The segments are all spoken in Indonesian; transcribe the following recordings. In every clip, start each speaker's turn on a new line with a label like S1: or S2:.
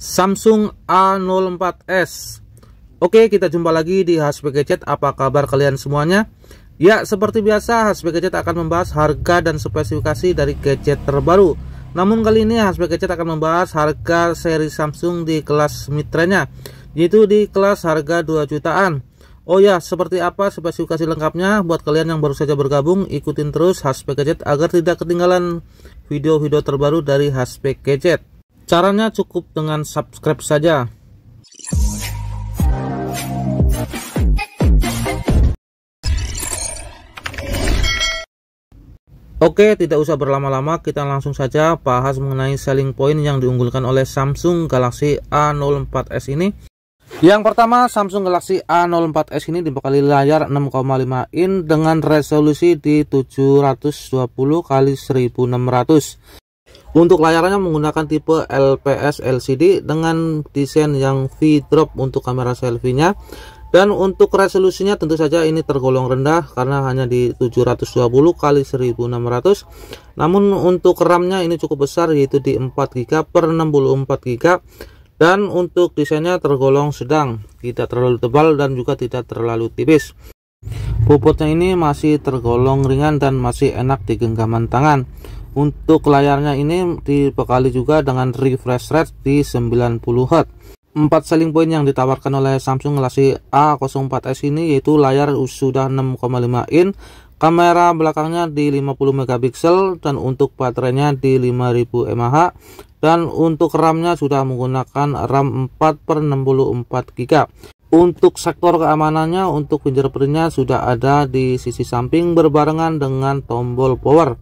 S1: Samsung A04s Oke kita jumpa lagi di HSP Gadget Apa kabar kalian semuanya? Ya seperti biasa HSP Gadget akan membahas harga dan spesifikasi dari gadget terbaru Namun kali ini HSP Gadget akan membahas harga seri Samsung di kelas mitranya Yaitu di kelas harga 2 jutaan Oh ya seperti apa spesifikasi lengkapnya Buat kalian yang baru saja bergabung ikutin terus HSP Gadget Agar tidak ketinggalan video-video terbaru dari HSP Gadget Caranya cukup dengan subscribe saja. Oke, tidak usah berlama-lama, kita langsung saja bahas mengenai selling point yang diunggulkan oleh Samsung Galaxy A04s ini. Yang pertama, Samsung Galaxy A04s ini dibekali layar 6,5 in dengan resolusi di 720 x 1600 untuk layarnya menggunakan tipe LPS LCD dengan desain yang V-drop untuk kamera selfie-nya dan untuk resolusinya tentu saja ini tergolong rendah karena hanya di 720 kali 1600 namun untuk RAM-nya ini cukup besar yaitu di 4GB per 64GB dan untuk desainnya tergolong sedang tidak terlalu tebal dan juga tidak terlalu tipis bobotnya ini masih tergolong ringan dan masih enak di genggaman tangan untuk layarnya ini dibekali juga dengan refresh rate di 90 Hz. Empat selling point yang ditawarkan oleh Samsung Galaxy A04s ini yaitu layar sudah 6,5 in, kamera belakangnya di 50 megapiksel dan untuk baterainya di 5000 mAh dan untuk RAM-nya sudah menggunakan RAM 4/64 GB. Untuk sektor keamanannya untuk fingerprintnya sudah ada di sisi samping berbarengan dengan tombol power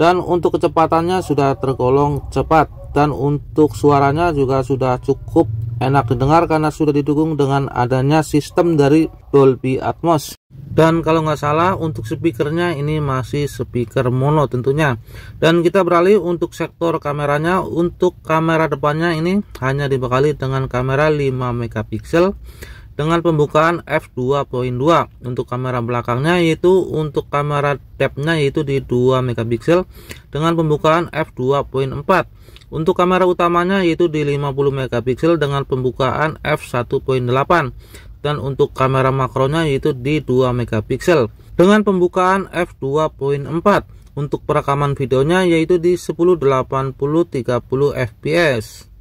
S1: dan untuk kecepatannya sudah tergolong cepat dan untuk suaranya juga sudah cukup enak didengar karena sudah didukung dengan adanya sistem dari Dolby Atmos dan kalau nggak salah untuk speakernya ini masih speaker mono tentunya dan kita beralih untuk sektor kameranya untuk kamera depannya ini hanya dibekali dengan kamera 5 megapiksel dengan pembukaan f2.2 untuk kamera belakangnya yaitu untuk kamera depthnya yaitu di 2 megapiksel dengan pembukaan f2.4 untuk kamera utamanya yaitu di 50 megapiksel dengan pembukaan f1.8 dan untuk kamera makronya yaitu di 2 megapiksel dengan pembukaan f2.4 untuk perekaman videonya yaitu di 1080 30 fps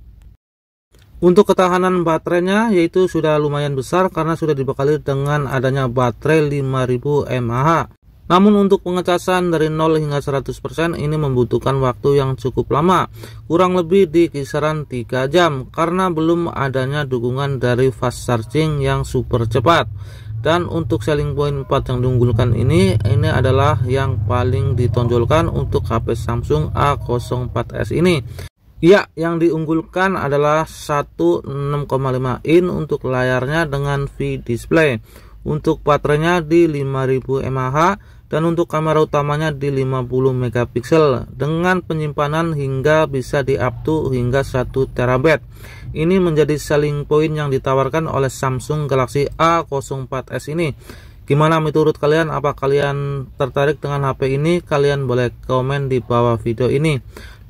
S1: untuk ketahanan baterainya yaitu sudah lumayan besar karena sudah dibekali dengan adanya baterai 5000 mAh. Namun untuk pengecasan dari 0 hingga 100% ini membutuhkan waktu yang cukup lama, kurang lebih di kisaran 3 jam karena belum adanya dukungan dari fast charging yang super cepat. Dan untuk selling point 4 yang diunggulkan ini, ini adalah yang paling ditonjolkan untuk HP Samsung A04s ini. Iya, yang diunggulkan adalah 16,5 in untuk layarnya dengan V display. Untuk baterainya di 5000 mAh dan untuk kamera utamanya di 50 megapiksel dengan penyimpanan hingga bisa di up to hingga 1 terabyte. Ini menjadi selling point yang ditawarkan oleh Samsung Galaxy A04s ini. Gimana menurut kalian? Apa kalian tertarik dengan HP ini? Kalian boleh komen di bawah video ini.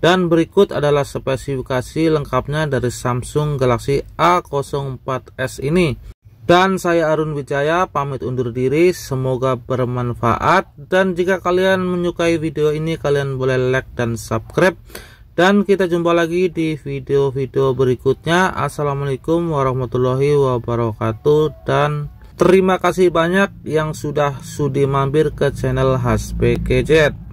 S1: Dan berikut adalah spesifikasi lengkapnya dari Samsung Galaxy A04s ini. Dan saya Arun Wijaya pamit undur diri, semoga bermanfaat dan jika kalian menyukai video ini kalian boleh like dan subscribe. Dan kita jumpa lagi di video-video berikutnya. Assalamualaikum warahmatullahi wabarakatuh dan terima kasih banyak yang sudah sudi mampir ke channel Hasbe Gadget.